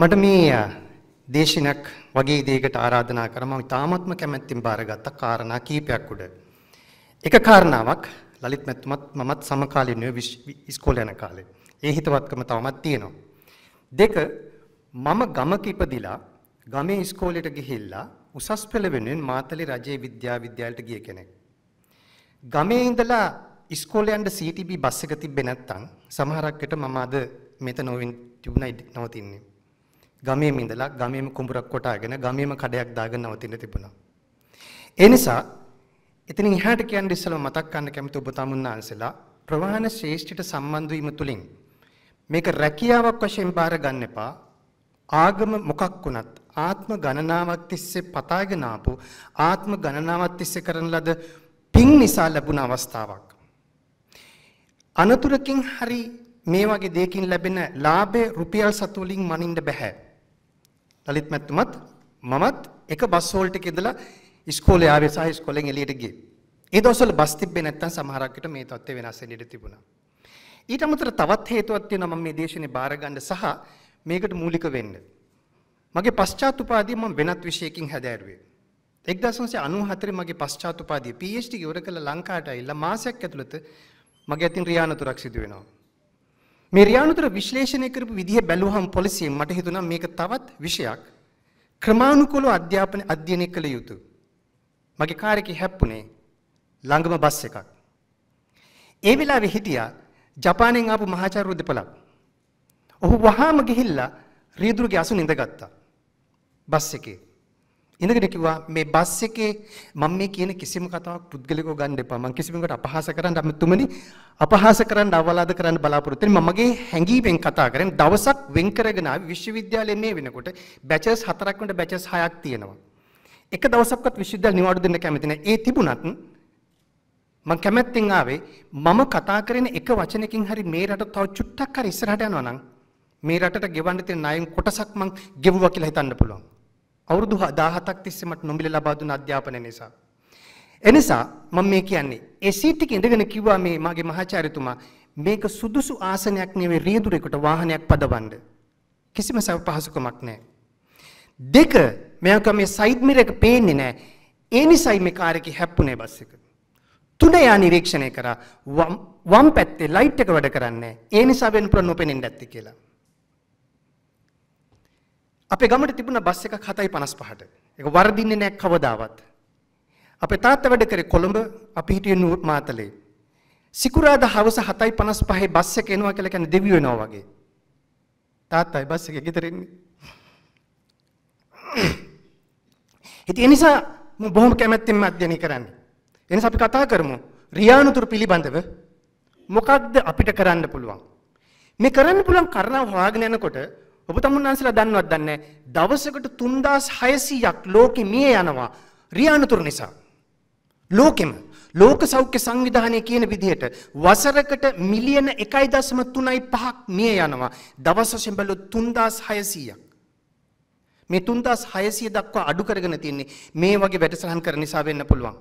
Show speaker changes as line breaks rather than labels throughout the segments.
මට මේ දේශනක් වගේ දෙයකට ආරාධනා කර මම තාමත්ම කැමැත්තෙන් බාරගත්ත කාරණා කීපයක් උඩ. එක කාරණාවක් ලලිත් මැතිතුමත් මමත් සමකාලීනව ඉස්කෝලේ යන කාලේ. ඒ හිතවත්කම තවමත් තියෙනවා. දෙක මම ගමක ඉපදිලා ගමේ ඉස්කෝලේට ගිහිල්ලා උසස් පෙළ වෙනුවෙන් මාතලේ රජයේ විද්‍යා විද්‍යාලයට ගිය කෙනෙක්. ගමේ ඉඳලා ඉස්කෝලේ යන්න CTB බස් එක තිබ්බේ නැත්තම් සමහරක් විට මම අද මෙතන නොවින් තිබුණා නවතින්නේ. ගමේම ඉඳලා ගමේම කුඹරක් කොටාගෙන ගමේම කඩයක් දාගෙන නවතින්න තිබුණා. ඒ නිසා එතනින් එහාට කියන්න ඉස්සෙල්ලා මතක් ගන්න කැමති ඔබ තමුන්නාන්සලා ප්‍රවාහන ශ්‍රේෂ්ඨයට සම්බන්ධ වීම තුලින් මේක රැකියාවක් වශයෙන් බාර ගන්න එපා. ආගම මොකක් වුණත් ආත්ම ගණනාවක් තිස්සේ පතාගෙන ආපු ආත්ම ගණනාවක් තිස්සේ කරන ලද පින් නිසා ලැබුණ අවස්ථාවක්. අනතුරකින් හරි මේ වගේ දෙයකින් ලැබෙන ලාභේ රුපියල් සතු වලින් මනින්න බෑ. ලලිත් මැතිතුමත් මමත් එක බස් හෝල්ට් එකේ ඉඳලා ඉස්කෝලේ ආවේ සහ ඉස්කෝලෙන් එළියට ගියේ. ඒ දවස්වල බස් තිබ්බේ නැත්නම් සමහරක් විට මේ තත්ත්වය වෙනස් වෙන්න ඉඩ තිබුණා. ඊට අමතරව තවත් හේතුවක් තියෙනවා මම මේ දේශනේ බාර ගන්න සහ මේකට මූලික වෙන්න. මගේ පශ්චාත් උපාධිය මම වෙනත් විෂයකින් හැදෑරුවේ. 1994 මගේ පශ්චාත් උපාධිය PhD ඉවර කළ ලංකාවට ඇවිල්ලා මාසයක් ඇතුළත මගේ අතින් රියානතුරක් සිදු වෙනවා. මේ රියානුතර විශ්ලේෂණය කරපු විදිහ බැලුවහම පොලිසියෙන් මට හිතුණා මේක තවත් විෂයක් ක්‍රමානුකූලව අධ්‍යාපන අධ්‍යයනය කළ යුතුය. මගේ කාර් එකේ හැප්පුණේ ළඟම බස් එකක්. ඒ වෙලාවේ හිටියා ජපානයෙන් ආපු මහාචාර්ය දෙපළක්. ඔහු වහාම ගිහිල්ලා රියදුරුගේ අසුන ඉඳගත්තා. බස් එකේ. ඉඳගෙන කිව්වා මේ බස් එකේ මම මේ කියන කිසිම කතාවක් පුද්ගලිකව ගන්න එපා. මම කිසිම කෙනෙකුට අපහාස කරන්න අමතුමනි අපහාස කරන්න අවලාද කරන්න බලාපොරොත්තු වෙන්නේ. මම මගේ හැඟීමෙන් කතා කරන්නේ දවසක් වෙන් කරගෙන ආවි විශ්වවිද්‍යාලයේ මේ වෙනකොට බැචස් හතරක් වෙනට බැචස් හයක් තියෙනවා. එක දවසක්වත් විශ්වවිද්‍යාල නිවාඩු දෙන්න කැමති නැහැ. ඒ තිබුණත් මම කැමැත්තෙන් ආවේ මම කතා කරන එක වචනකින් හරි මේ රට තව චුට්ටක් හරි ඉස්සරහට යනවා නම් මේ රටට ගෙවන්න තියෙන ණයෙන් කොටසක් මං ගෙවුවා කියලා හිතන්න පුළුවන්. අවුරුදු 17ක් තිස්සේ මට නොමිල ලබා දුන අධ්‍යාපනය නිසා. එනිසා මම මේ කියන්නේ ඒ සීට් එකේ ඉඳගෙන කිව්වා මේ මගේ මහාචාර්යතුමා මේක සුදුසු ආසනයක් නෙවෙයි රියදුරෙකුට වාහනයක් පදවන්න. කිසිම සව පහසුකමක් නැහැ. දෙක මම මේ සයිඩ් මිරර් එක පේන්නේ නැහැ. ඒ නිසයි මේ කාර් එකේ හැප්පුණේ බස් එක. තුන යා නිරීක්ෂණය කරා වම් පැත්තේ ලයිට් එක වැඩ කරන්නේ. ඒ නිසා වෙන ප්‍රොනොපෙනින් දැත්ති කියලා. අපේ ගමට තිබුණ බස් එකක් 7:55ට. ඒක වර්ධින්නේ නැහැ කවදාවත්. අපේ තාත්තා වැඩ කරේ කොළඹ, අපි හිටියේ මාතලේ. සිකුරාදා හවස 7:55 බස් එක එනවා කියලා කියන්නේ දෙවි වෙනවා වගේ. තාත්තයි බස් එකේ ගෙදර ඉන්නේ. ඉතින් ඒ නිසා මම බොහොම කැමැත්තෙන් අධ්‍යයනය කරන්නේ. ඒ නිසා අපි කතා කරමු රියානුතුරු පිළිබඳව මොකක්ද අපිට කරන්න පුළුවන්? මේ කරන්න පුළුවන් කරණා හොයාගෙන යනකොට ඔබතමුන් වහන්සේලා දන්නවත් දන්නේ දවසකට 3600ක් ලෝකෙ මිය යනවා රියානුතුරු නිසා. ලෝකෙම ලෝක සෞඛ්‍ය සංවිධානය කියන විදිහට වසරකට මිලියන 1.35ක් මිය යනවා. දවස් වශයෙන් බැලුවොත් 3600ක්. මේ 3600 දක්වා අඩු කරගෙන තින්නේ මේ වගේ වැඩසටහන් කරන නිසා වෙන්න පුළුවන්.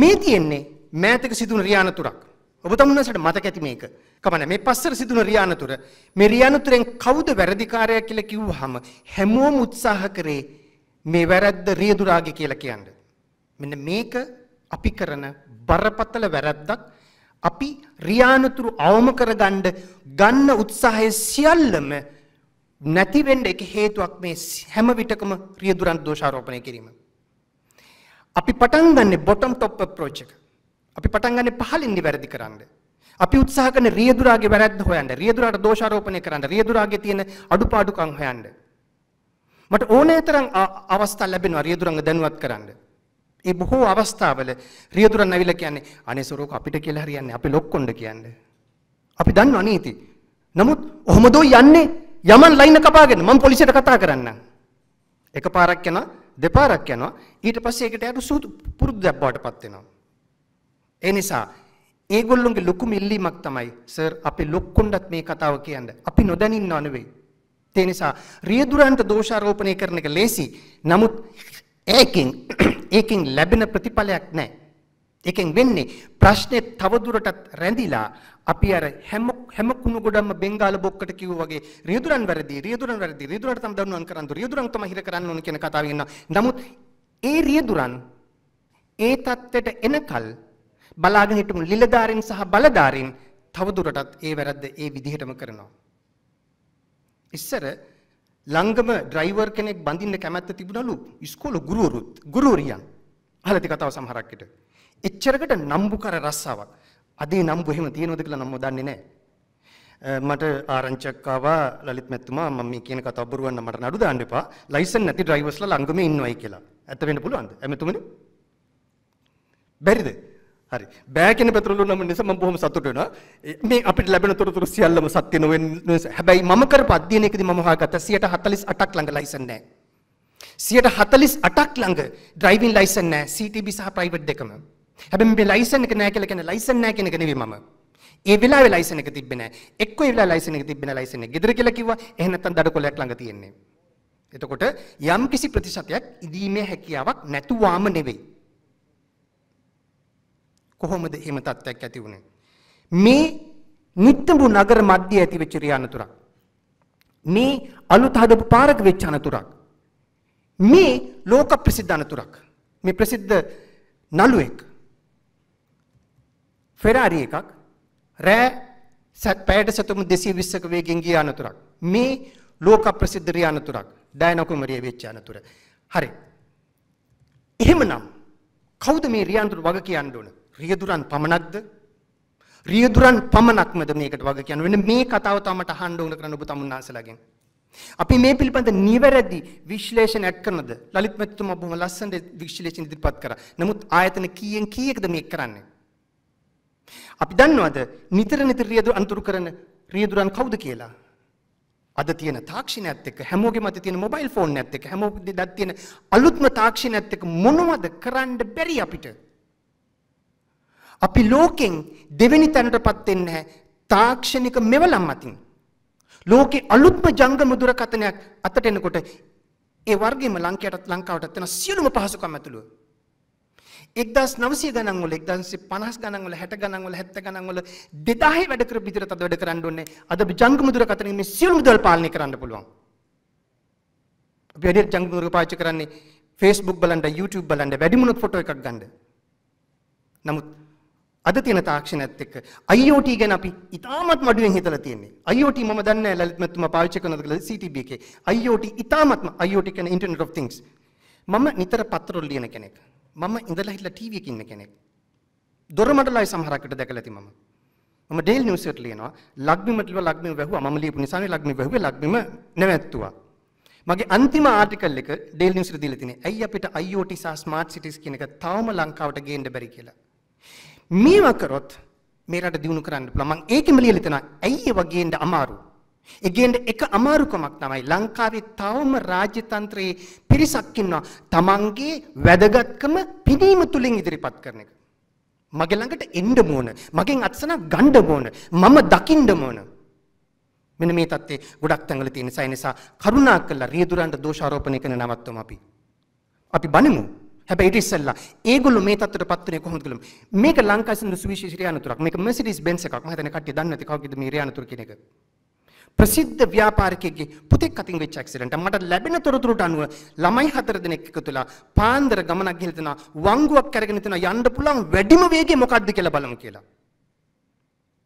මේ තියෙන්නේ මෑතක සිදුවන රියානතුරක්. ඔබ තමුන්නසට මතක ඇති මේක. කමන මේ පස්සර සිදුන රියානතුර මේ රියානතුරෙන් කවුද වැරදිකාරයා කියලා කිව්වහම හැමෝම උත්සාහ කරේ මේ වැරද්ද රියදුරාගේ කියලා කියන්න. මෙන්න මේක අපි කරන බරපතල වැරද්දක්. අපි රියානතුරු අවම කරගන්න ගන්න උත්සාහය සියල්ලම නැති වෙන්න එක හේතුවක් මේ හැම විටකම රියදුරන් දෝෂාරෝපණය කිරීම. අපි පටන් ගන්නෙ බොටම් টොප් අප්‍රෝච් එක. අපි පටන් ගන්නේ පහලින් නිවැරදි කරන්න. අපි උත්සාහ කරන රියදුරාගේ වැරද්ද හොයන්න, රියදුරාට දෝෂාරෝපණය කරන්න, රියදුරාගේ තියෙන අඩුපාඩුකම් හොයන්න. මට ඕනෑ තරම් අවස්ථා ලැබෙනවා රියදුරංග දැනුවත් කරන්න. ඒ බොහෝ අවස්ථාවල රියදුරන් ඇවිල්ලා කියන්නේ අනේ සරෝක අපිට කියලා හරියන්නේ අපි ලොක්කොණ්ඩ කියන්නේ. අපි දන්නවා නීති. නමුත් ඔහොමද යන්නේ යමන් ලයින කපාගෙන මම පොලිසියට කතා කරන්නම්. එකපාරක් යනවා දෙපාරක් යනවා ඊට පස්සේ ඒකට යට සුදු පුරුදු දැබ්බාටපත් වෙනවා. ඒ නිසා ඒගොල්ලොන්ගේ ලොකුම ඉල්ලීමක් තමයි සර් අපි ලොක්කුන්ටත් මේ කතාව කියන්න. අපි නොදැනින්න නෙවෙයි. ඒ නිසා රියදුරන්ට දෝෂාරෝපණය කරන එක ලේසි. නමුත් ඒකෙන් ඒකෙන් ලැබෙන ප්‍රතිඵලයක් නැහැ. ඒකෙන් වෙන්නේ ප්‍රශ්නේ තවදුරටත් රැඳිලා අපි අර හැම හැම කුණු ගොඩක්ම බෙන්ගාල බොක්කට කිව්වා වගේ රියදුරන් වැරදි රියදුරන් වැරදි රියදුරන්ට තම දනුවන් කරන් රියදුරන් තම හිර කරන්න ඕන කියන කතාව ඉන්නවා. නමුත් ඒ රියදුරන් ඒ தත්ත්වයට එනකල් බලාගෙන හිටමු ලිලදාරින් සහ බලදාරින් තවදුරටත් ඒ වැරද්ද ඒ විදිහටම කරනවා. ඉස්සර ලංගම ඩ්‍රයිවර් කෙනෙක් බඳින්න කැමැත්ත තිබුණලු ඉස්කෝලේ ගුරුවරුත් ගුරුවරියන් අහලා තිය කතාව සමහරක් විට. එච්චරකට නම්බුකර රස්සාවක්. අදේ නම්බු එහෙම තියෙනවද කියලා නම් දන්නේ නැහැ. මට ආරංචියක් ආවා ලලිත් මැතිතුමා මම මේ කියන කතාව බොරුවන්න මට නඩු දාන්න එපා. ලයිසන් නැති ඩ්‍රයිවර්ස්ලා ලංගමේ ඉන්නවයි කියලා. ඇත්ත වෙන්න පුළුවන්ද? එමෙතුමනි. බැරිද? හරි. බෑ කියන පැතුරුළු නම් නිසා මම බොහොම සතුටු වෙනවා. මේ අපිට ලැබෙන තොරතුරු සියල්ලම සත්‍ය නොවෙන හැබැයි මම කරපු අධ්‍යයනයකදී මම හොයාගත්ත 148ක් ළඟ ලයිසන් නැහැ. 148ක් ළඟ ඩ්‍රයිවිං ලයිසන් නැහැ. CTB සහ ප්‍රයිවට් දෙකම. හැබැයි මේ ලයිසන් එක නැහැ කියලා කියන්නේ ලයිසන් නැහැ කියන එක නෙවෙයි මම. ඒ වෙලාවේ ලයිසන් එක තිබ්බේ නැහැ. එක්කෝ ඒ වෙලාවේ ලයිසන් එක තිබ්බේ නැහැ ලයිසන් එක. ගෙදර කියලා කිව්වා. එහෙ නැත්නම් දඩකොලයක් ළඟ තියෙන්නේ. එතකොට යම් කිසි ප්‍රතිශතයක් ඉදීමේ හැකියාවක් නැතුවාම නෙවෙයි. කොහොමද එහෙම තත්ත්වයක් ඇති වුණේ? මේ නිට්ටඹු නගර මැදේ ඇති වෙච්ච රියානතුරක්. මේ අලුත් හදපු පාරක වෙච්ච අනතුරක්. මේ ලෝක ප්‍රසිද්ධ අනතුරක්. මේ ප්‍රසිද්ධ නළුවෙක් ෆෙරාරි එකක් රෑ සත් පැයට සතුම් 220ක වේගෙන් ගිය අනතුරක්. මේ ලෝක ප්‍රසිද්ධ රියානතුරක්. ඩයනා කුමරිය වෙච්ච අනතුර. හරි. එහෙමනම් කවුද මේ රියානතුර වග කියන්න ඕන? රියදුරන් පමණක්ද? රියදුරන් පමණක්මද මේකට වග කියන්නේ? වෙන මේ කතාව තමට අහන්න ඕන කරන්න ඔබ තමුන්නාසලාගෙන්. අපි මේ පිළිබඳ නිවැරදි විශ්ලේෂණ ඇඩ් කරනද? ලලිත් මැතිතුමා බොහොම ලස්සන විශ්ලේෂණ ඉදිරිපත් කරා. නමුත් ආයතන කීයෙන් කීයකද මේක කරන්නේ? අපි දන්නවද නිතර නිතර රියදුර අන්තුරු කරන රියදුරන් කවුද කියලා? අද තියෙන තාක්ෂණයත් එක්ක හැමෝගෙම අතේ තියෙන මොබයිල් ෆෝන් එකත් එක්ක හැමෝගෙම දත් තියෙන අලුත්ම තාක්ෂණයත් එක්ක මොනවද කරන්න බැරි අපිට? අපි ලෝකෙන් දෙවෙනි තැනටපත් වෙන්නේ නැහැ තාක්ෂණික මෙවලම් අතින්. ලෝකේ අලුත්ම ජංගම දුරකථනයක් අතට එනකොට ඒ වර්ගෙම ලංකාවටත් ලංකාවටත් තියෙන සියලුම පහසුකම් ඇතුළුව 1900 ගණන් වල 1950 ගණන් වල 60 ගණන් වල 70 ගණන් වල 2000 වැඩ කරපු විදිහට අද වැඩ කරන්න ඕනේ. අද ජංගම දුරකථනයේ මේ සියලුම දේවල් පාලනය කරන්න පුළුවන්. අපි වැඩියට ජංගම දුරක පාවිච්චි කරන්නේ Facebook බලන්න YouTube බලන්න වැඩිමනොත් ෆොටෝ එකක් ගන්න. නමුත් අද තියෙන තාක්ෂණයත් එක්ක IoT ගැන අපි ඉතාමත් අඩුවෙන් හිතලා තියෙන්නේ. IoT මම දන්නේ නැහැ ලලිත් මතුමා පාවිච්චි කරනවද කියලා CTB එකේ. IoT ඉතාමත්ම IoT කියන්නේ Internet of Things. මම නිතර පත්‍රවල ලියන කෙනෙක්. මම ඉඳලා හිටලා TV එකේ ඉන්න කෙනෙක්. දොරමඩලයි සමහරකට දැකලා ඇති මම. මම ඩේල් නිවුස් එකට ලියනවා. ලග්මිමටල ලග්මිම වැහුවා. මම ලියපු නිසානේ ලග්මිම වැහුවේ. ලග්මිම නැවැත්තුවා. මගේ අන්තිම ආටිකල් එක ඩේල් නිවුස් එකට දීලා තිනේ. ඇයි අපිට IoT සහ smart cities කියන එක තවම ලංකාවට ගේන්න බැරි කියලා. මේවා කරොත් මේ රට දියුණු කරන්න පුළුවන්. මම ඒකෙම ලියලා තියෙනවා. ඇයි ඒ වගේ ඉඳ අමාරු? ඒගෙන් එක අමාරුකමක් තමයි ලංකාවේ තවම රාජ්‍ය තන්ත්‍රයේ පිරිසක් ඉන්නවා. Tamanගේ වැදගත්කම පිනීම තුලින් ඉදිරිපත් කරන එක. මගේ ළඟට එන්න ඕන. මගෙන් අත්සනක් ගන්න ඕන. මම දකින්න ඕන. මෙන්න මේ தත්ත්වේ ගොඩක් තැන්වල තියෙන නිසා කරුණාකරලා රියදුරන්ට දෝෂාරෝපණය කරන නවත්තමු අපි. අපි බනිමු. හැබැයි ඊට ඉස්සෙල්ලා ඒගොල්ලෝ මේ තත්ත්වයට පත් වෙන්නේ කොහොමද කියලා. මේක ලංකාවේ සිඳු සුවිශේෂී රියානතුරක්. මේක Mercedes Benz එකක්. මම හිතන්නේ කට්ටිය දන්නේ නැති කවුද මේ රියානතුර කියන එක. ප්‍රසිද්ධ ව්‍යාපාරිකයෙක්ගේ පුතෙක් අතින් වෙච්ච ඇක්සිඩන්ට් මට ලැබෙන තොරතුරට අනුව ළමයි හතර දෙනෙක් එකතු වෙලා පාන්දර ගමනක් ගිහලා තන වංගුවක් අරගෙන තන යන්න පුළුවන් වැඩිම වේගය මොකක්ද කියලා බලමු කියලා.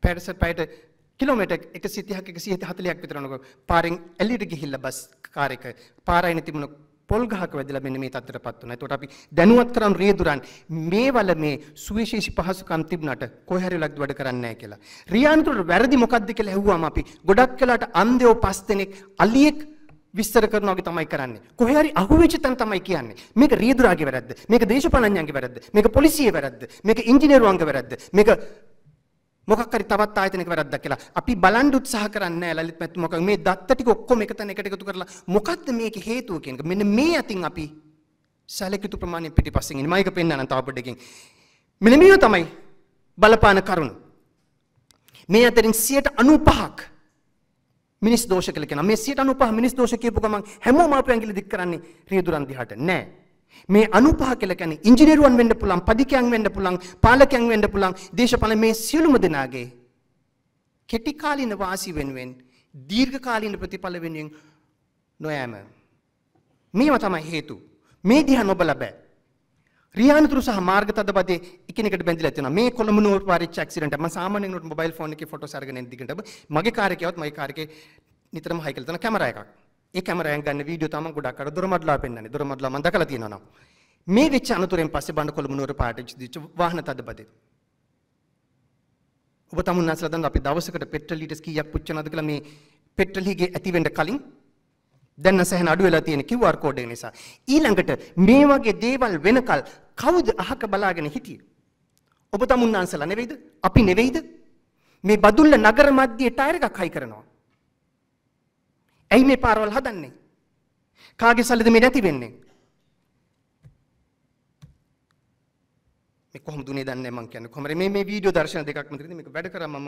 පැරස පැයට කිලෝමීටර් 130ක් 140ක් විතර නෝක පාරෙන් එළියට e ගිහිල්ලා බස් කාර් එක පාරයින තිබුණ පොල් ගහක වැදලා මෙන්න මේ තත්ත්වයටපත් වුණා. එතකොට අපි දැනුවත් කරන රියදුරන් මේ වල මේ සුවිශේෂී පහසුකම් තිබුණාට කොයි හරි ලක්ද වැඩ කරන්නේ නැහැ කියලා. රියාන්තුරට වැරදි මොකද්ද කියලා ඇහුවාම අපි ගොඩක් වෙලාට අන්ධයෝ පස් දෙනෙක් අලියෙක් විස්තර කරනවා වගේ තමයි කරන්නේ. කොහේ හරි අහුවෙච්ච තැන තමයි කියන්නේ. මේක රියදුරාගේ වැරද්ද. මේක දේශපාලනඥයන්ගේ වැරද්ද. මේක පොලිසියේ වැරද්ද. මේක ඉංජිනේරුවන්ගේ වැරද්ද. මේක මොකක් හරි තවත් ආයතනයක වැරද්දක් කියලා. අපි බලන් උත්සාහ කරන්නේ නැහැ ලලිත් මැතිතුමා මොකක් මේ දත්ත ටික ඔක්කොම එක තැන එකට එකතු කරලා මොකද්ද මේකේ හේතුව කියන එක. මෙන්න මේ අතින් අපි සැලකිතු ප්‍රමාණය පිටිපස්සෙන් එන්නේ. මම ඒක පෙන්නන්නම් තව පොඩ්ඩකින්. මෙන්න මේව තමයි බලපාන කරුණු. මේ අතරින් 95ක් මිනිස් දෝෂ කියලා කියනවා. මේ 95 මිනිස් දෝෂ කියපු ගමන් හැමෝම අපේ ඇඟිලි දික් කරන්නේ රියදුරන් දිහාට නෑ. මේ අනුපහ කියලා කියන්නේ ඉංජිනේරුවන් වෙන්න පුළුවන්, පදිකයන් වෙන්න පුළුවන්, පාලකයන් වෙන්න පුළුවන්, දේශපාලන මේ සියලුම දෙනාගේ කෙටි කාලින වාසි වෙනුවෙන් දීර්ඝ කාලින ප්‍රතිඵල වෙනුවෙන් නොයෑම. මේවා තමයි හේතු. මේ දිහා නොබල බෑ. රියානතුරු සහ මාර්ගතදපදේ එකිනෙකට බැඳිලා තියෙනවා. මේ කොළඹ නුවර පාරිච්ච ඇක්සිඩන්ට් මම සාමාන්‍යයෙන් උඩ මොබයිල් ෆෝන් එකේ ෆොටෝස් අරගෙන ඉඳිකට මගේ කාර්යකයවත් මගේ කාර්යකේ නිතරම හයි කියලා තියෙන කැමරා එකක්. ඒ කැමරාවෙන් ගන්න වීඩියෝ තමයි ගොඩක් අර දොරමඩලා පෙන්වන්නේ. දොරමඩලා මම දැකලා තියෙනවා නම්. මේ වෙච්ච අනතුරෙන් පස්සේ බණ්ඩකොළ මුනුවර පාට දිච්ච වාහන තදබදේ. ඔබ තමුන් නැසලා දැන් අපි දවසකට පෙට්‍රල් ලීටර්ස් කීයක් පුච්චනවද කියලා මේ පෙට්‍රල් හිගේ ඇති වෙන්න කලින් දැන් නැසහන අඩු වෙලා තියෙන QR code එක නිසා. ඊළඟට මේ වගේ දේවල් වෙනකල් කවුද අහක බලාගෙන හිටියේ? ඔබ තමුන් නැසලා නෙවෙයිද? අපි නෙවෙයිද? මේ බදුල්ල නගර මැදේ ටයර් එකක් හයි කරනවා. ඇයි මේ පාරවල් හදන්නේ? කාගේ සල්ලිද මේ නැති වෙන්නේ? මේ කොහොමද උනේ දන්නේ මම කියන්නේ. කොහොමද මේ මේ වීඩියෝ දර්ශන දෙකක් මතකද මේක වැඩ කරා මම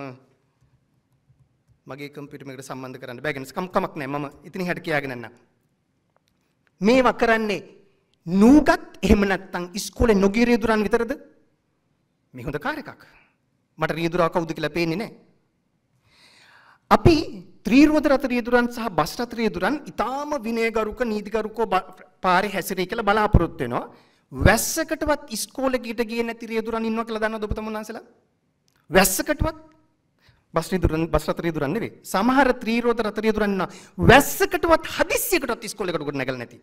මගේ කම්පියුටර් මේකට සම්බන්ධ කරන්න බෑ කියන කමක් නැහැ. මම ඉතින් හැට කියාගෙන යන්නම්. මේවා කරන්නේ නූගත් එහෙම නැත්නම් ඉස්කෝලේ නොගිය රියදුරන් විතරද? මේ හොඳ කාර් එකක්. මට රියදුරා කවුද කියලා පේන්නේ නැහැ. අපි ත්‍රීරුවද රථ රියදුරන් සහ බස් රථ රියදුරන් ඊටාම විනයගරුක නීතිගරුකව පාරේ හැසිරෙයි කියලා බලාපොරොත්තු වෙනවා. වැස්සකටවත් ඉස්කෝලේ ගිහිට ගියේ නැති රියදුරන් ඉන්නවා කියලා දන්නවද ඔබ තමුන්නාන්සලා? වැස්සකටවත් බස් රියදුරන් බස් රථ රියදුරන් නෙවෙයි. සමහර ත්‍රීරුවද රථ රියදුරන් ඉන්නවා. වැස්සකටවත් හදිස්සියකටවත් ඉස්කෝලේ ගොඩ නැගලා නැති.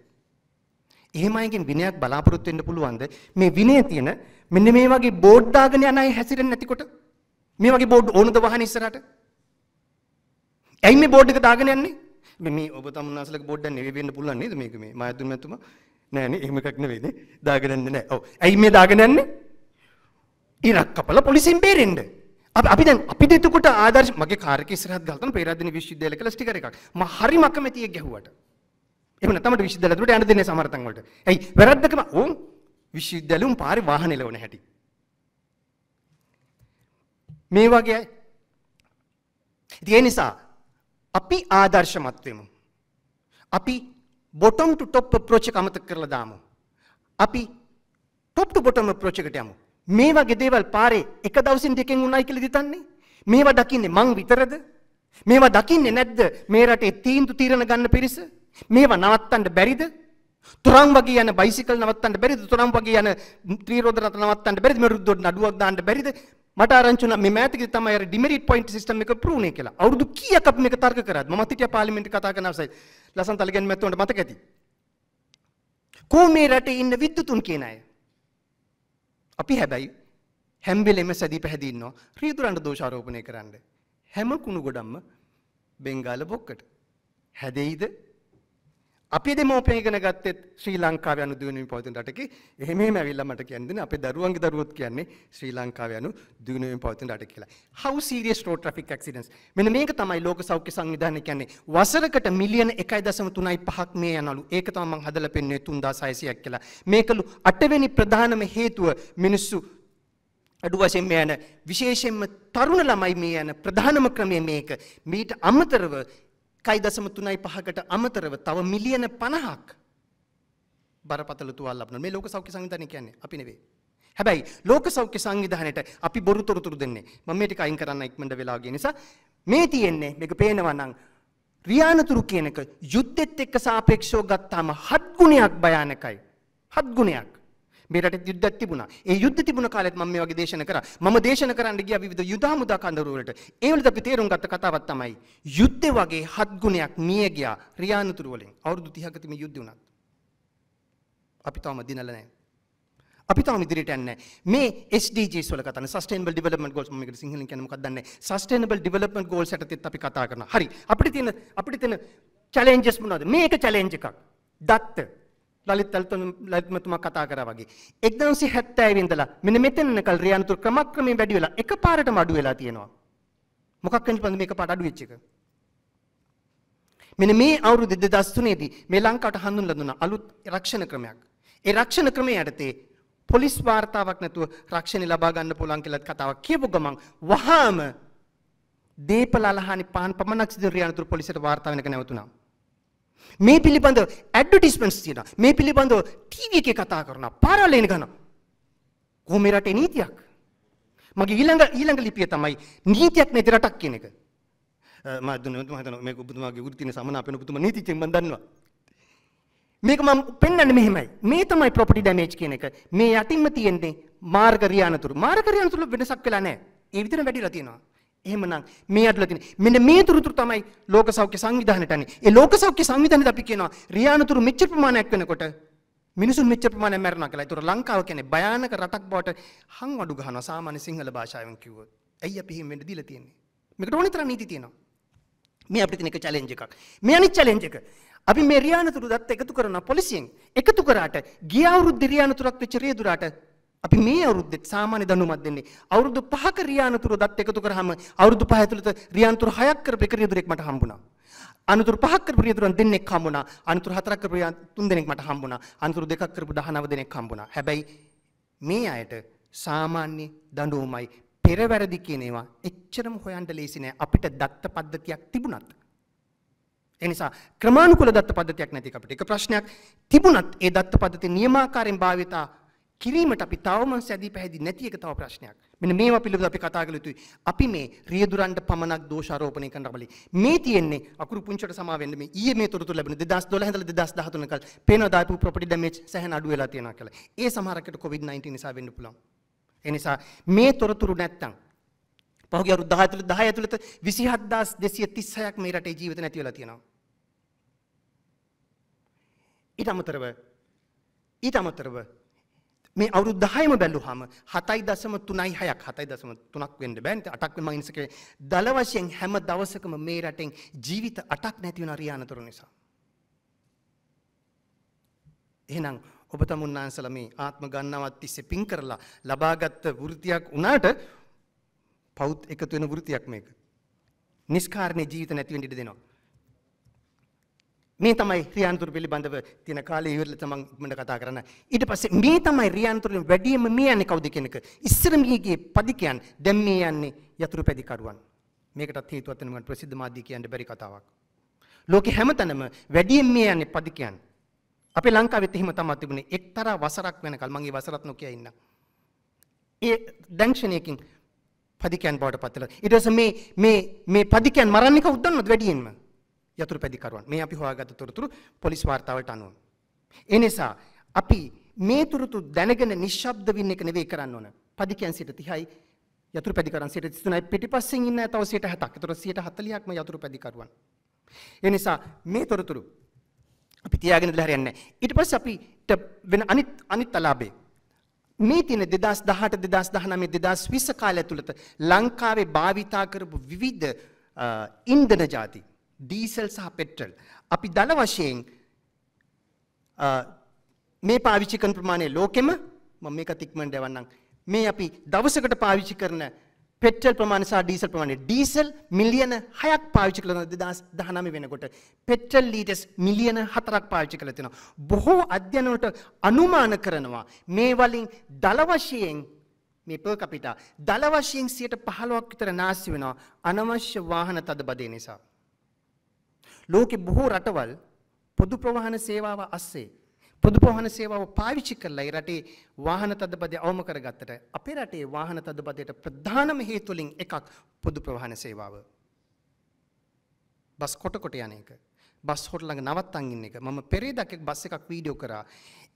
එහෙම අයගෙන් විනයක් බලාපොරොත්තු වෙන්න පුළුවන්ද? මේ විනය තියෙන මෙන්න මේ වගේ බෝඩ් දාගෙන යන අය හැසිරෙන්නේ නැතිකොට මේ වගේ බෝඩ් ඕනද වහන ඉස්සරහට? ඇයි මේ බෝඩ් එක දාගෙන යන්නේ මේ ඔබ තමුන්නාසලක බෝඩ් එකක් නෙවෙයි වෙන්න පුළුවන් නේද මේක මේ මායතුන් මැතුමා නෑ නේ එහෙම එකක් නෙවෙයි නේ දාගෙන යන්නේ නෑ ඔව් ඇයි මේ දාගෙන යන්නේ ඉරක් කපලා පොලිසියෙන් බේරෙන්න අපි දැන් අපිට එතකොට ආදර්ශ මගේ කාර්යක ඉස්සරහත් ගල්තන පේරාදෙන විශ්වවිද්‍යාලය කියලා ස්ටිකර් එකක් මම හරිම අකමැතියෙක් ගැහුවට එහෙම නැත්නම් මට විශ්වවිද්‍යාලය ඇතුළට යන්න දෙන්නේ සමහරතන් වලට ඇයි වැරද්දකම ඕම් විශ්වවිද්‍යාලෙ උන් පාරේ වාහන එලවන හැටි මේ වගේ ඒ නිසා අපි ආදර්ශමත් වෙමු. අපි බොටම් ටු টොප් අප්‍රෝච් එක අමතක කරලා දාමු. අපි টොප් ටු බොටම් අප්‍රෝච් එකට යමු. මේ වගේ දේවල් පාරේ එක දවසින් දෙකෙන් උනායි කියලා හිතන්නේ. මේවා දකින්නේ මං විතරද? මේවා දකින්නේ නැද්ද මේ රටේ තීන්දුව తీරන ගන්න පිරිස? මේවා නවත්තන්න බැරිද? තුරන් වගේ යන බයිසිකල් නවත්තන්න බැරිද? තුරන් වගේ යන ත්‍රිරෝද රත නවත්තන්න බැරිද? මේ රුද්දොඩ් නඩුවක් දාන්න බැරිද? මට ආරංචුන මේ මෑතකදී තමයි අර ඩිමෙරිට් පොයින්ට් සිස්ටම් එක ප්‍රූව් නේ කියලා. අවුරුදු කීයක් අපි මේක තර්ක කරාද? මම හිටියා පාර්ලිමේන්තුවේ කතා කරන අවසයි. ලසන්ත අලගන් මැතිතුමන්ට මතක ඇති. කෝ මේ රටේ ඉන්න විද්‍යුතුන් කියන අය. අපි හැබැයි හැම් වෙලෙම සැදී පැහැදී ඉන්නවා. රියදුරන්ට දෝෂාරෝපණය කරන්න. හැම කුණු ගොඩක්ම බෙන්ගාල බොක්කට. හැදෙයිද? අපි දෙමෝපියන් ඉගෙන ගත්තෙත් ශ්‍රී ලංකාව යනු දිනුවමින් පවතින රටකේ එහෙම එහෙම ඇවිල්ලා මට කියන්නේ අපේ දරුවන්ගේ දරුවොත් කියන්නේ ශ්‍රී ලංකාව යනු දිනුවමින් පවතින රට කියලා. How serious road traffic accidents. මෙන්න මේක තමයි ලෝක සෞඛ්‍ය සංවිධානය කියන්නේ. වසරකට මිලියන 1.35ක් මේ යනලු. ඒක තමයි මම හදලා පෙන්වන්නේ 3600ක් කියලා. මේකලු අටවෙනි ප්‍රධානම හේතුව මිනිස්සු අඩු වශයෙන් මේ යන විශේෂයෙන්ම තරුණ ළමයි මේ යන ප්‍රධානම ක්‍රමය මේක. මීට අමතරව එකයි දශම තුනයි පහකට අමතරව තව මිලියන පණහක් බරපතල තුවල් ලබන මේ ලෝක සෞඛ්‍ය සංවිධානය කියන්නේ අපි නෙවෙයි. හැබැයි ලෝක සෞඛ්‍ය සංවිධානයට අපි බොරු තොරතුරු දෙන්නේ. මම මේ ටික අයින් කරන්න ඉක්මනට වෙලා ගිය නිසා මේ තියෙන්නේ මේක පේනවා නම් රියානතුරු කියනක යුද්ධෙත් එක්ක සාපේක්ෂව ගත්තාම හත් ගුණයක් භයානකයි. හත් ගුණයක්. මේ රටේ යුද්ධයක් තිබුණා. ඒ යුද්ධ තිබුණ කාලෙත් මම මේ වගේ දේශන කරා. මම දේශන කරන්න ගියා විවිධ යුද හමුදා කඳවුරු වලට. ඒ වලද අපි තේරුම් ගත්ත කතාවක් තමයි යුද්ධේ වගේ හත් ගුණයක් මිය ගියා රියානුතුරු වලින්. අවුරුදු 30කට මේ යුද්ධ වුණත්. අපි තාම දිනලා නැහැ. අපි තාම ඉදිරියට යන්නේ මේ SDGs වල කතා කරන sustainable development goals මම මේකට සිංහලෙන් කියන්නේ මොකක්ද දන්නේ sustainable development goals යටතේත් අපි කතා කරනවා හරි අපිට තියෙන අපිට තියෙන challenges මොනවද මේක challenge එකක් දත්ත ලලිත් ලලිත්මතුමා කතා කරා වගේ 1970 ඉඳලා මෙන්න මෙතනකල් රියන්තුරු ක්‍රමක්‍රමයෙන් වැඩි වෙලා එකපාරටම අඩු වෙලා තියෙනවා. මොකක් වෙනද මේක පාට අඩු වෙච්ච එක? මෙන්න මේ අවුරුදු 2003 දී මේ ලංකාවට හඳුන්වලා දුන්න අලුත් රක්ෂණ ක්‍රමයක්. ඒ රක්ෂණ ක්‍රමය යටතේ පොලිස් වාර්තාවක් නැතුව රක්ෂණ ලබා ගන්න පුළුවන් කියලා කතාවක් කියපු ගමන් වහාම දීපලලහානි පාන් පමණක් සිදු රියන්තුරු පොලිසියට වාර්තා වෙනක නැවතුණා. මේ පිළිබඳව ඇඩ්වර්ටයිස්මන්ට්ස් තියෙනවා. මේ පිළිබඳව ටීවී එකේ කතා කරනවා. පාරාලේන ගන්නවා. කොහොම රටේ නීතියක්? මගේ ඊළඟ ඊළඟ ලිපිය තමයි නීතියක් නැති රටක් කියන එක. මම දුන්නේ මම හිතනවා මේක ඔබතුමාගේ උෘත්තින සමනාපෙන ඔබතුමා නීතිඥයන් මම දන්නවා. මේක මම පෙන්වන්නේ මෙහෙමයි. මේ තමයි property damage කියන එක. මේ යටින්ම තියෙන්නේ මාර්ග රියානතුරු. මාර්ග රියානතුරු වෙනසක් වෙලා නැහැ. ඒ විතරම වැඩිලා තියෙනවා. එහෙමනම් මේ අටල තියෙන මෙන්න මේ තුරුතුරු තමයි ලෝක සෞඛ්‍ය සංවිධානයට යන්නේ. ඒ ලෝක සෞඛ්‍ය සංවිධානයේදී අපි කියනවා රියානතුරු මෙච්චර ප්‍රමාණයක් වෙනකොට මිනිසුන් මෙච්චර ප්‍රමාණයක් මැරෙනවා කියලා. ඒතර ලංකාව කියන්නේ භයානක රටක් බවට හංවඩු ගහනවා සාමාන්‍ය සිංහල භාෂාවෙන් කිව්වොත්. ඇයි අපි එහෙම වෙන්න දීලා තියෙන්නේ? මේකට ඕනේ තරම් නීති තියෙනවා. මේ අපිට තියෙන එක චැලෙන්ජ් එකක්. මේ අනිත් චැලෙන්ජ් එක අපි මේ රියානතුරු දත්ත එකතු කරන පොලිසියෙන් එකතු කරාට ගිය අවුරුද්දේ රියානතුරක් වෙච්ච රියදුරාට අපි මේ අවුරුද්දේ සාමාන්‍ය දැනුමක් දෙන්නේ. අවුරුදු 5ක රියානතුරු දත් එකතු කරාම අවුරුදු 5 ඇතුළත රියානතුරු 6ක් කරපු එක රියදුරෙක් මට හම්බුණා. අනතුරු 5ක් කරපු රියදුරන් දෙන්නෙක් හම්බුණා. අනතුරු 4ක් කරපු රියන් තුන් දෙනෙක් මට හම්බුණා. අනතුරු 2ක් කරපු 19 දෙනෙක් හම්බුණා. හැබැයි මේ අයට සාමාන්‍ය දඬුවමයි පෙරවැරදි කියන ඒවා එච්චරම හොයන්න ලේසි නෑ අපිට දත්ත පද්ධතියක් තිබුණත්. එනිසා ක්‍රමානුකූල දත්ත පද්ධතියක් නැති අපිට එක ප්‍රශ්නයක් තිබුණත් ඒ දත්ත පද්ධතිය නියමාකාරයෙන් භාවිතා කිරීමට අපි තවම සැදී පැහැදිලි නැති එක තව ප්‍රශ්නයක්. මෙන්න මේවා පිළිබඳව අපි කතා කළ යුතුයි. අපි මේ රියදුරන්ට පමණක් දෝෂ ආරෝපණය කරන බලේ. මේ තියෙන්නේ අකුරු පුංචිට සමා වෙන්න මේ ඊයේ මේ තොරතුරු ලැබුණ 2012 ඉඳලා 2013 කල් පේනවා දාපු property damage සැහැණ අඩු වෙලා තියෙනවා කියලා. ඒ සමහරකට COVID-19 නිසා වෙන්න පුළුවන්. ඒ නිසා මේ තොරතුරු නැත්තම් පහුගිය අවුරුදු 10 ඇතුළත 10 ඇතුළත 27236ක් මේ රටේ ජීවිත නැති වෙලා තියෙනවා. ඊට අමතරව ඊට අමතරව මේ අවුරුදු 10ම බැලුවාම 7.36ක් 7.3ක් වෙන්න බෑනේ 8ක් වෙන මම ඉන්සකේ දල වශයෙන් හැම දවසකම මේ රටෙන් ජීවිත 8ක් නැති වෙන රියානතර නිසා එහෙනම් ඔබ තමුන්නාන්සලා මේ ආත්ම ගන්නවත් තිස්සේ පින් කරලා ලබාගත් වෘත්තියක් උනාට පෞත් එකතු වෙන වෘත්තියක් මේක නිස්කාරණේ ජීවිත නැති වෙන්න ඉඩ දෙනවා මේ තමයි රියන්තුරු පිළිබඳව තියෙන කාලේ ඉවරලා තමන් ඉක්මනට කතා කරන්න. ඊට පස්සේ මේ තමයි රියන්තුරුන් වැඩිම මේ යන්නේ කවුද කියන එක. ඉස්සර මියගේ පදිකයන් දැන් මේ යන්නේ යතුරු පැදිකරුවන්. මේකටත් හේතුවක් වෙන මම ප්‍රසිද්ධ මාධ්‍ය කියන්න බැරි කතාවක්. ලෝකේ හැමතැනම වැඩිම මේ යන්නේ පදිකයන්. අපේ ලංකාවෙත් එහෙම තමයි තිබුණේ. එක්තරා වසරක් වෙනකල් මම ඒ වසරත් නොකිය ඉන්න. ඒ දංශනයකින් පදිකයන් බවට පත් වෙලා. ඊට පස්සේ මේ මේ මේ පදිකයන් මරන්නේ කවුද දන්නවද වැඩියෙන්ම? යතුරුපැදිකරුවන්. මේ අපි හොයාගත්තු තොරතුරු පොලිස් වාර්තාවලට අනුව. ඒ නිසා අපි මේ තොරතුරු දැනගෙන නිශ්ශබ්ද වෙන්න එක නෙවෙයි කරන්න ඕන. පදිකයන් සිට 30යි යතුරුපැදිකරුවන් සිට 33යි පිටිපස්සෙන් ඉන්න තව 160ක්. ඒතකොට 140ක්ම යතුරුපැදිකරුවන්. ඒ නිසා මේ තොරතුරු අපි තියාගෙන ඉඳලා හරියන්නේ නැහැ. ඊට පස්සේ අපිට වෙන අනිත් අනිත් අලාභේ මේ තියෙන 2018 2019 2020 කාලය තුලත ලංකාවේ භාවිතා කරපු විවිධ ඉන්ධන જાති ඩීසල් සහ පෙට්‍රල්. අපි ධන වශයෙන් මේ පාවිච්චි කරන ප්‍රමාණය ලෝකෙම මම මේක තික්මනට යවන්නම්. මේ අපි දවසකට පාවිච්චි කරන පෙට්‍රල් ප්‍රමාණය සහ ඩීසල් ප්‍රමාණය. ඩීසල් මිලියන 6ක් පාවිච්චි කළා 2019 වෙනකොට. පෙට්‍රල් ලීටර්ස් මිලියන 4ක් පාවිච්චි කළා තියෙනවා. බොහෝ අධ්‍යයන වලට අනුමාන කරනවා මේ වලින් දල වශයෙන් මේ පර් කැපිටා දල වශයෙන් 15ක් විතර නාස්ති වෙනවා අනවශ්‍ය වාහන තදබදේ නිසා. ලෝකේ බොහෝ රටවල් පොදු ප්‍රවාහන සේවාව අස්සේ පොදු ප්‍රවාහන සේවාව පාවිච්චි කරලා ඒ රටේ වාහන තදබදය අවම කරගත්තට අපේ රටේ වාහන තදබදයට ප්‍රධානම හේතු වලින් එකක් පොදු ප්‍රවාහන සේවාව. බස් කොට කොට යන එක. බස් හොට ළඟ නවත්තන් ඉන්න එක. මම පෙරේදා බස් එකක් වීඩියෝ කරා.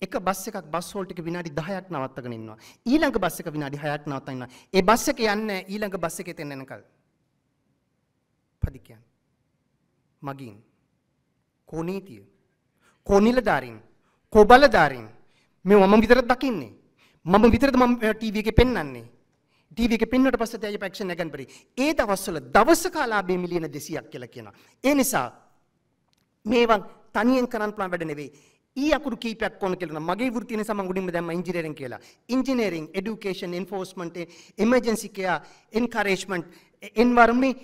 එක බස් එකක් බස් හෝල්ට් එක විනාඩි 10ක් නවත්තගෙන ඉන්නවා. ඊළඟ බස් එක විනාඩි 6ක් නවත්තන් ඉන්නවා. ඒ බස් එක යන්නේ ඊළඟ බස් එකේ තෙන්නනකල්. පදි කියන්නේ මගින් කෝනීතිය කෝනිලධාරින් කොබලධාරින් මේ මම විතරක් දකින්නේ මම විතරද මම ටීවී එකේ පෙන්වන්නේ ටීවී එකේ පෙන්වුවට පස්සේ තැයි පැක්ෂන් එකෙන් පරි ඒ දවස්වල දවසක ලාභයේ මිලියන 200ක් කියලා කියනවා ඒ නිසා මේවා තනියෙන් කරන්න පුළුවන් වැඩ නෙවෙයි ඊ අකුරු කීපයක් ඕන කියලා මගේ වෘත්තිය නිසා මම උඩින්ම දැම්මා ඉංජිනේරින් කියලා engineering education enforcement emergency care encouragement environment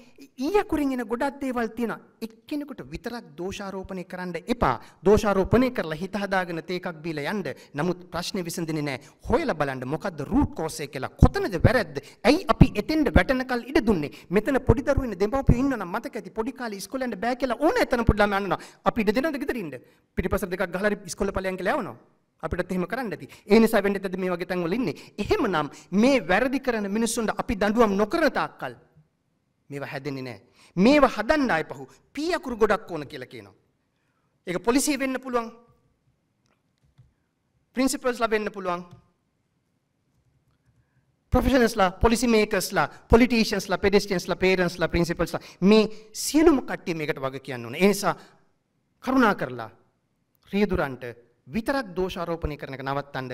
ඊයකුරින් එන ගොඩක් දේවල් තියෙනවා. එක්කෙනෙකුට විතරක් දෝෂාරෝපණය කරන්න එපා. දෝෂාරෝපණය කරලා හිත හදාගෙන තේකක් බීලා යන්න. නමුත් ප්‍රශ්නේ විසඳෙන්නේ නැහැ. හොයලා බලන්න මොකද්ද root cause එක කියලා. කොතනද වැරද්ද? ඇයි අපි එතෙන්ට වැටෙනකල් ඉඩ දුන්නේ? මෙතන පොඩි දරුවෝ ඉන්න දෙමව්පියෝ ඉන්නවනම් මතක ඇති පොඩි කාලේ ඉස්කෝලේ යන්න බෑ කියලා ඕන එතන පොඩි ළමයා අන්නනවා. අපි ඉඩ දෙනවද ගෙදර ඉන්න? පිටිපස්සට දෙකක් ගහලා හරි ඉස්කෝලේ ඵලයන් කියලා යවනවා. අපිටත් එහෙම කරන්න ඇති. ඒ නිසා වෙන්නේ තද මේ වගේ තැන්වල ඉන්නේ. එහෙමනම් මේ වැරදි කරන මිනිස්සුන්ට අපි දඬුවම් නොකරන තාක්කල් මේවා හැදෙන්නේ නැහැ. මේවා හදන්න ආයපහු පී අකුරු ගොඩක් ඕන කියලා කියනවා. ඒක පොලිසිය වෙන්න පුළුවන්. principalsලා වෙන්න පුළුවන්. professionalsලා, policy makersලා, politiciansලා, pedestriansලා, parentsලා, principalsලා මේ සියලුම කට්ටිය මේකට වග කියන්න ඕනේ. ඒ නිසා කරුණා කරලා රියදුරන්ට විතරක් දෝෂාරෝපණය කරන එක නවත්තන්න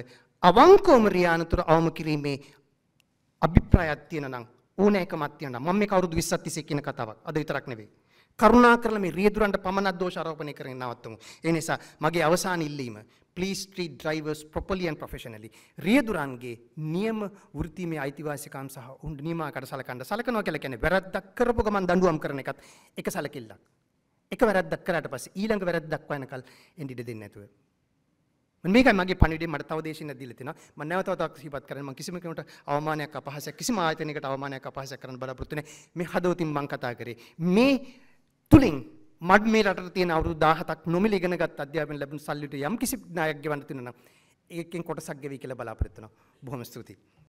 අවංකවම රියානතුර අවම කිරීමේ අභිප්‍රායක් තියෙනවා නම් ඕනෑකමක් තියෙනවා. මම මේ කවුරුදු 20ක් 30ක් කියන කතාවක්. අද විතරක් නෙවෙයි. කරුණා කරලා මේ රියදුරන්ට පමණක් දෝෂ ආරෝපණය කරගෙන නවත්තමු. ඒ නිසා මගේ අවසාන ඉල්ලීම please treat drivers properly and professionally. රියදුරන්ගේ නියම වෘත්තීමේ අයිතිවාසිකම් සහ උන් නියමාකාර සලකන්න සලකනවා කියලා කියන්නේ වැරද්දක් කරපු ගමන් දඬුවම් කරන එකත් එක සලකිල්ලක්. එක වැරද්දක් කරාට පස්සේ ඊළඟ වැරද්දක් වෙනකල් එන්න ඉඩ දෙන්නේ නැතුව මේක මගේ පණිඩේ මට තව දේශන දිල තින ම නැවතවක් සිපත් කරන කිසිම කෙනට අවමානයක් අපහස කිසිම ආතනකට අවමානයක් අපහස කරන බලපෘතින මේ හදවතින් මං කතා කරේ මේ තුළින් මඩ මේ රට තියෙන අවුරුදු 17ක් නොමිල ඉගෙන ගත් අධ්‍යාපන ලැබුණු සල්ලිට යම් කිසි ණයක් ගෙවන්න තියෙනවා ඒකෙන් කොටසක් ගෙවි කියලා බලාපොරොත්තු වෙනවා බොහොම ස්තුතියි